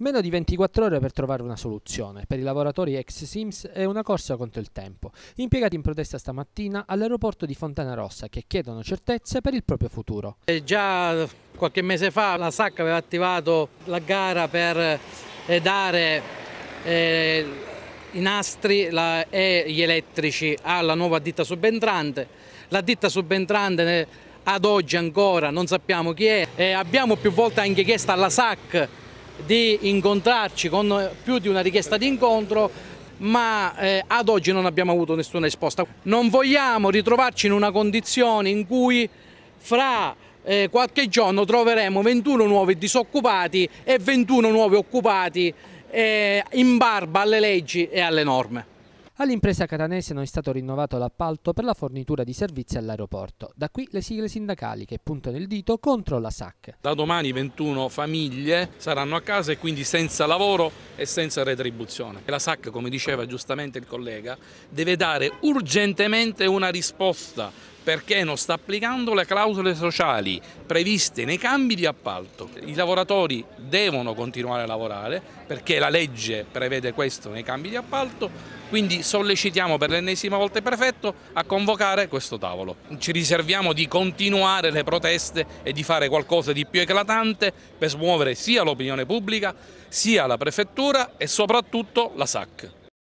Meno di 24 ore per trovare una soluzione. Per i lavoratori ex Sims è una corsa contro il tempo. Impiegati in protesta stamattina all'aeroporto di Fontana Rossa che chiedono certezze per il proprio futuro. E già qualche mese fa la SAC aveva attivato la gara per eh, dare eh, i nastri la, e gli elettrici alla nuova ditta subentrante. La ditta subentrante eh, ad oggi ancora non sappiamo chi è. E abbiamo più volte anche chiesto alla SAC di incontrarci con più di una richiesta di incontro ma eh, ad oggi non abbiamo avuto nessuna risposta. Non vogliamo ritrovarci in una condizione in cui fra eh, qualche giorno troveremo 21 nuovi disoccupati e 21 nuovi occupati eh, in barba alle leggi e alle norme. All'impresa catanese non è stato rinnovato l'appalto per la fornitura di servizi all'aeroporto. Da qui le sigle sindacali che puntano il dito contro la SAC. Da domani 21 famiglie saranno a casa e quindi senza lavoro e senza retribuzione. La SAC, come diceva giustamente il collega, deve dare urgentemente una risposta perché non sta applicando le clausole sociali previste nei cambi di appalto. I lavoratori devono continuare a lavorare perché la legge prevede questo nei cambi di appalto, quindi sollecitiamo per l'ennesima volta il prefetto a convocare questo tavolo. Ci riserviamo di continuare le proteste e di fare qualcosa di più eclatante per smuovere sia l'opinione pubblica, sia la prefettura e soprattutto la SAC.